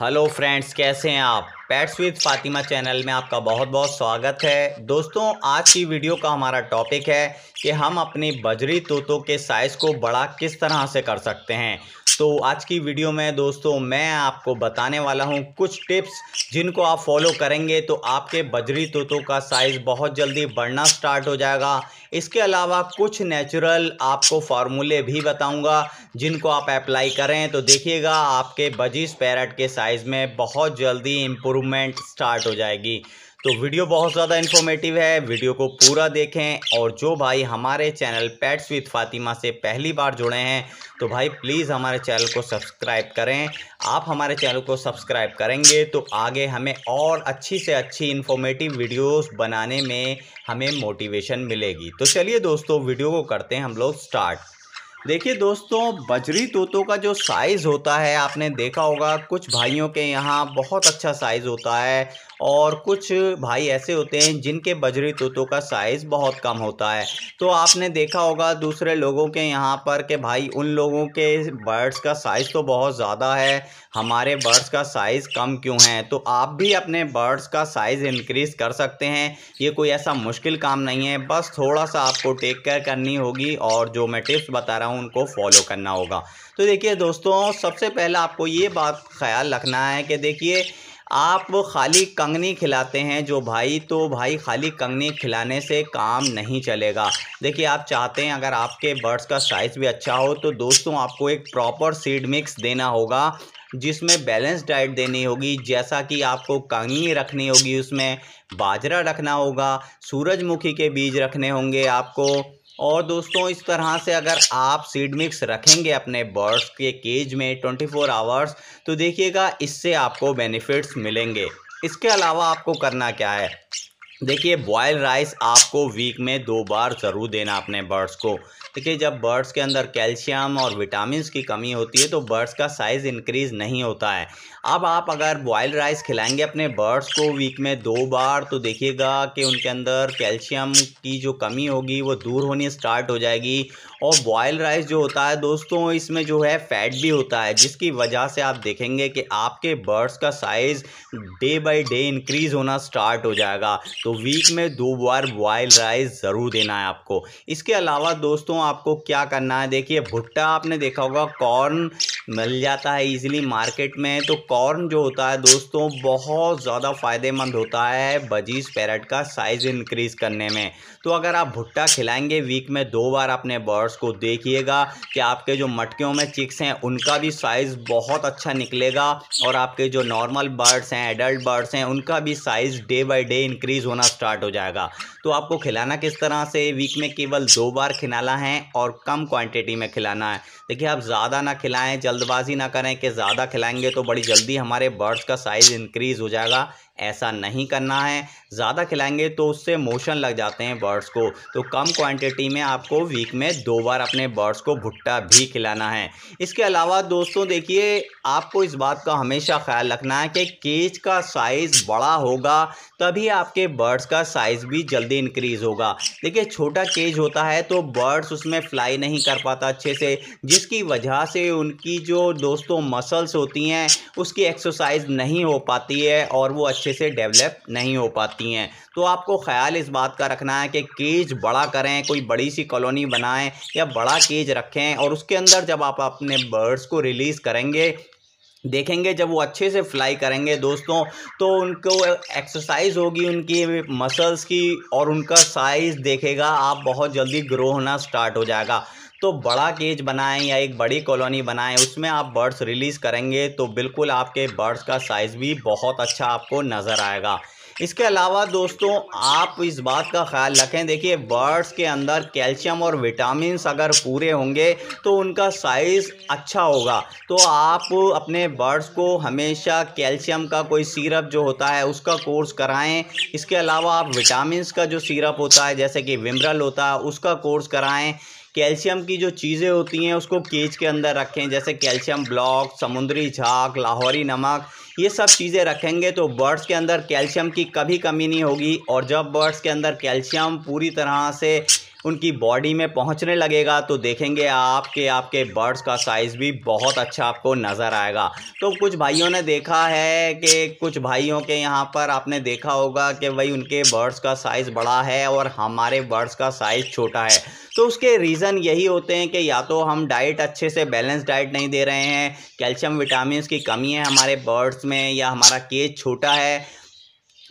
hello friends कैसे हैं आप पैट्स विद फातिमा चैनल में आपका बहुत बहुत स्वागत है दोस्तों आज की वीडियो का हमारा टॉपिक है कि हम अपने बजरी तोतों के साइज़ को बड़ा किस तरह से कर सकते हैं तो आज की वीडियो में दोस्तों मैं आपको बताने वाला हूं कुछ टिप्स जिनको आप फॉलो करेंगे तो आपके बजरी तोतों का साइज़ बहुत जल्दी बढ़ना स्टार्ट हो जाएगा इसके अलावा कुछ नेचुरल आपको फार्मूले भी बताऊंगा जिनको आप अप्लाई करें तो देखिएगा आपके बजीज पैरट के साइज़ में बहुत जल्दी इम्प्रूवमेंट स्टार्ट हो जाएगी तो वीडियो बहुत ज़्यादा इन्फॉर्मेटिव है वीडियो को पूरा देखें और जो भाई हमारे चैनल पैट्स विद फातिमा से पहली बार जुड़े हैं तो भाई प्लीज़ हमारे चैनल को सब्सक्राइब करें आप हमारे चैनल को सब्सक्राइब करेंगे तो आगे हमें और अच्छी से अच्छी इन्फॉर्मेटिव वीडियोस बनाने में हमें मोटिवेशन मिलेगी तो चलिए दोस्तों वीडियो को करते हैं हम लोग स्टार्ट देखिए दोस्तों बजरी तोतों का जो साइज़ होता है आपने देखा होगा कुछ भाइयों के यहाँ बहुत अच्छा साइज़ होता है और कुछ भाई ऐसे होते हैं जिनके बजरी तोतों का साइज़ बहुत कम होता है तो आपने देखा होगा दूसरे लोगों के यहाँ पर कि भाई उन लोगों के बर्ड्स का साइज़ तो बहुत ज़्यादा है हमारे बर्ड्स का साइज़ कम क्यों है तो आप भी अपने बर्ड्स का साइज़ इनक्रीज़ कर सकते हैं ये कोई ऐसा मुश्किल काम नहीं है बस थोड़ा सा आपको टेक केयर करनी होगी और जो मैं टिप्स बता रहा हूँ उनको फॉलो करना होगा तो देखिए दोस्तों सबसे पहला आपको ये बात ख्याल रखना है कि देखिए आप खाली कंगनी खिलाते हैं जो भाई तो भाई खाली कंगनी खिलाने से काम नहीं चलेगा देखिए आप चाहते हैं अगर आपके बर्ड्स का साइज़ भी अच्छा हो तो दोस्तों आपको एक प्रॉपर सीड मिक्स देना होगा जिसमें बैलेंस डाइट देनी होगी जैसा कि आपको कंगी रखनी होगी उसमें बाजरा रखना होगा सूरजमुखी के बीज रखने होंगे आपको और दोस्तों इस तरह से अगर आप सीड मिक्स रखेंगे अपने बर्ड्स के केज में 24 आवर्स तो देखिएगा इससे आपको बेनिफिट्स मिलेंगे इसके अलावा आपको करना क्या है देखिए बॉयल राइस आपको वीक में दो बार ज़रूर देना अपने बर्ड्स को देखिए जब बर्ड्स के अंदर कैल्शियम और विटामिन की कमी होती है तो बर्ड्स का साइज़ इंक्रीज़ नहीं होता है अब आप अगर बॉयल राइस खिलाएंगे अपने बर्ड्स को वीक में दो बार तो देखिएगा कि उनके अंदर कैल्शियम की जो कमी होगी वो दूर होनी स्टार्ट हो जाएगी और बॉयल राइस जो होता है दोस्तों इसमें जो है फैट भी होता है जिसकी वजह से आप देखेंगे कि आपके बर्ड्स का size day by day increase होना स्टार्ट हो जाएगा तो वीक में दो बार बॉयल राइस ज़रूर देना है आपको इसके अलावा दोस्तों आपको क्या करना है देखिए भुट्टा आपने देखा होगा कॉर्न मिल जाता है इजीली मार्केट में तो कॉर्न जो होता है दोस्तों बहुत ज़्यादा फ़ायदेमंद होता है बजीज पैरट का साइज़ इंक्रीज करने में तो अगर आप भुट्टा खिलाएंगे वीक में दो बार अपने बर्ड्स को देखिएगा कि आपके जो मटकियों में चिक्स हैं उनका भी साइज़ बहुत अच्छा निकलेगा और आपके जो नॉर्मल बर्ड्स हैं एडल्ट बर्ड्स हैं उनका भी size day by day increase होना स्टार्ट हो जाएगा तो आपको खिलाना किस तरह से वीक में केवल दो बार खिलाना है खिलाएं और कम क्वांटिटी में खिलाना है देखिए आप ज़्यादा ना खिलाएं जल्दबाजी ना करें कि ज़्यादा खिलाएंगे तो बड़ी जल्दी हमारे बर्ड्स का साइज़ इंक्रीज़ हो जाएगा ऐसा नहीं करना है ज़्यादा खिलाएंगे तो उससे मोशन लग जाते हैं बर्ड्स को तो कम क्वांटिटी में आपको वीक में दो बार अपने बर्ड्स को भुट्टा भी खिलाना है इसके अलावा दोस्तों देखिए आपको इस बात का हमेशा ख्याल रखना है कि केज का साइज़ बड़ा होगा तभी आपके बर्ड्स का साइज़ भी जल्दी इंक्रीज़ होगा देखिए छोटा केज होता है तो बर्ड्स उसमें फ्लाई नहीं कर पाता अच्छे से जिसकी वजह से उनकी जो दोस्तों मसल्स होती हैं उसकी एक्सरसाइज नहीं हो पाती है और वो अच्छे से डेवलप नहीं हो पाती हैं तो आपको ख्याल इस बात का रखना है कि केज बड़ा करें कोई बड़ी सी कॉलोनी बनाएं या बड़ा केज रखें और उसके अंदर जब आप अपने बर्ड्स को रिलीज़ करेंगे देखेंगे जब वो अच्छे से फ्लाई करेंगे दोस्तों तो उनको एक्सरसाइज होगी उनकी मसल्स की और उनका साइज़ देखेगा आप बहुत जल्दी ग्रो होना स्टार्ट हो जाएगा तो बड़ा केज बनाएं या एक बड़ी कॉलोनी बनाएं उसमें आप बर्ड्स रिलीज़ करेंगे तो बिल्कुल आपके बर्ड्स का साइज़ भी बहुत अच्छा आपको नज़र आएगा इसके अलावा दोस्तों आप इस बात का ख्याल रखें देखिए बर्ड्स के अंदर कैल्शियम और विटामिन अगर पूरे होंगे तो उनका साइज़ अच्छा होगा तो आप अपने बर्ड्स को हमेशा कैल्शियम का कोई सिरप जो होता है उसका कोर्स कराएं इसके अलावा आप विटामिन का जो सिरप होता है जैसे कि विमरल होता है उसका कोर्स कराएं कैल्शियम की जो चीज़ें होती हैं उसको केज के अंदर रखें जैसे कैल्शियम ब्लॉक समुद्री झाक लाहौरी नमक ये सब चीज़ें रखेंगे तो बर्ड्स के अंदर कैल्शियम की कभी कमी नहीं होगी और जब बर्ड्स के अंदर कैल्शियम पूरी तरह से उनकी बॉडी में पहुंचने लगेगा तो देखेंगे आपके आपके बर्ड्स का साइज़ भी बहुत अच्छा आपको नज़र आएगा तो कुछ भाइयों ने देखा है कि कुछ भाइयों के यहाँ पर आपने देखा होगा कि भाई उनके बर्ड्स का साइज़ बड़ा है और हमारे बर्ड्स का साइज़ छोटा है तो उसके रीज़न यही होते हैं कि या तो हम डाइट अच्छे से बैलेंस डाइट नहीं दे रहे हैं कैल्शियम विटामिन की कमी है हमारे बर्ड्स में या हमारा केज छोटा है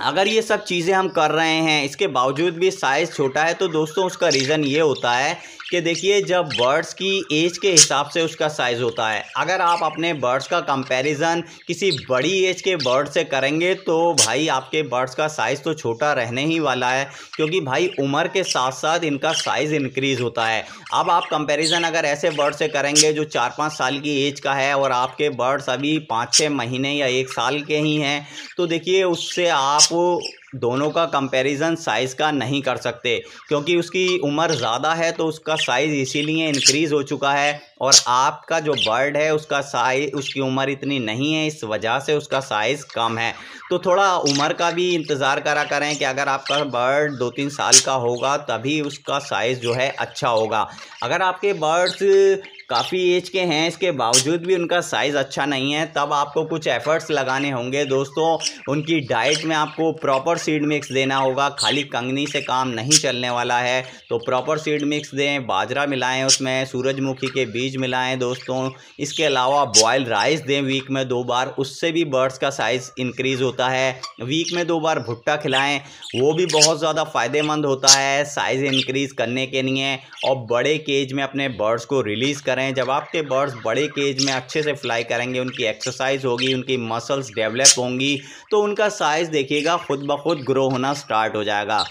अगर ये सब चीज़ें हम कर रहे हैं इसके बावजूद भी साइज़ छोटा है तो दोस्तों उसका रीज़न ये होता है कि देखिए जब बर्ड्स की एज के हिसाब से उसका साइज़ होता है अगर आप अपने बर्ड्स का कंपैरिजन किसी बड़ी एज के बर्ड से करेंगे तो भाई आपके बर्ड्स का साइज़ तो छोटा रहने ही वाला है क्योंकि भाई उम्र के साथ साथ इनका साइज़ इंक्रीज़ होता है अब आप कंपेरिज़न अगर ऐसे बर्ड से करेंगे जो चार पाँच साल की एज का है और आपके बर्ड्स अभी पाँच छः महीने या एक साल के ही हैं तो देखिए उससे आप आप दोनों का कंपैरिजन साइज़ का नहीं कर सकते क्योंकि उसकी उम्र ज़्यादा है तो उसका साइज़ इसीलिए इंक्रीज़ हो चुका है और आपका जो बर्ड है उसका साइज उसकी उम्र इतनी नहीं है इस वजह से उसका साइज़ कम है तो थोड़ा उम्र का भी इंतज़ार करा करें कि अगर आपका बर्ड दो तीन साल का होगा तभी उसका साइज़ जो है अच्छा होगा अगर आपके बर्ड्स काफ़ी एज के हैं इसके बावजूद भी उनका साइज़ अच्छा नहीं है तब आपको कुछ एफर्ट्स लगाने होंगे दोस्तों उनकी डाइट में आपको प्रॉपर सीड मिक्स देना होगा खाली कंगनी से काम नहीं चलने वाला है तो प्रॉपर सीड मिक्स दें बाजरा मिलाएं उसमें सूरजमुखी के बीज मिलाएं दोस्तों इसके अलावा बॉयल राइस दें वीक में दो बार उससे भी बर्ड्स का साइज़ इंक्रीज़ होता है वीक में दो बार भुट्टा खिलाएं वो भी बहुत ज़्यादा फ़ायदेमंद होता है साइज़ इंक्रीज़ करने के लिए और बड़े केज में अपने बर्ड्स को रिलीज़ कर करें जब आपके बर्ड्स बड़े केज में अच्छे से फ्लाई करेंगे उनकी एक्सरसाइज होगी उनकी मसल्स डेवलप होंगी तो उनका साइज़ देखिएगा खुद ब खुद ग्रो होना स्टार्ट हो जाएगा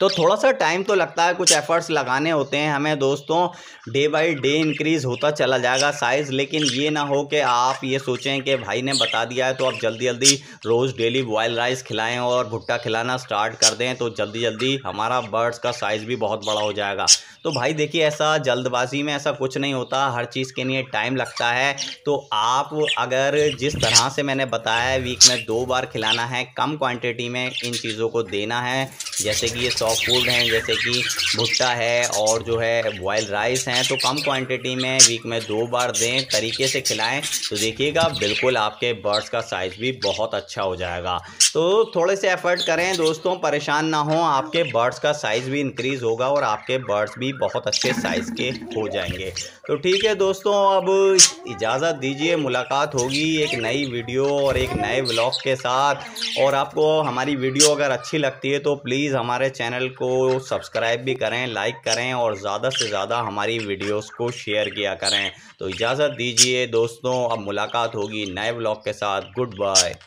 तो थोड़ा सा टाइम तो लगता है कुछ एफ़र्ट्स लगाने होते हैं हमें दोस्तों डे बाई डे इंक्रीज़ होता चला जाएगा साइज़ लेकिन ये ना हो कि आप ये सोचें कि भाई ने बता दिया है तो आप जल्दी जल्दी रोज़ डेली बॉयल राइस खिलाएं और भुट्टा खिलाना स्टार्ट कर दें तो जल्दी जल्दी हमारा बर्ड्स का साइज़ भी बहुत बड़ा हो जाएगा तो भाई देखिए ऐसा जल्दबाजी में ऐसा कुछ नहीं होता हर चीज़ के लिए टाइम लगता है तो आप अगर जिस तरह से मैंने बताया वीक में दो बार खिलाना है कम क्वांटिटी में इन चीज़ों को देना है जैसे कि ये सॉफ्ट फूड हैं जैसे कि भुट्टा है और जो है बॉयल राइस हैं तो कम क्वांटिटी में वीक में दो बार दें तरीके से खिलाएं तो देखिएगा बिल्कुल आपके बर्ड्स का साइज़ भी बहुत अच्छा हो जाएगा तो थोड़े से एफर्ट करें दोस्तों परेशान ना हों आपके बर्ड्स का साइज़ भी इंक्रीज़ होगा और आपके बर्ड्स भी बहुत अच्छे साइज़ के हो जाएंगे तो ठीक है दोस्तों अब इजाज़त दीजिए मुलाकात होगी एक नई वीडियो और एक नए ब्लॉग के साथ और आपको हमारी वीडियो अगर अच्छी लगती है तो प्लीज़ प्लीज़ हमारे चैनल को सब्सक्राइब भी करें लाइक करें और ज़्यादा से ज़्यादा हमारी वीडियोस को शेयर किया करें तो इजाज़त दीजिए दोस्तों अब मुलाकात होगी नए ब्लॉग के साथ गुड बाय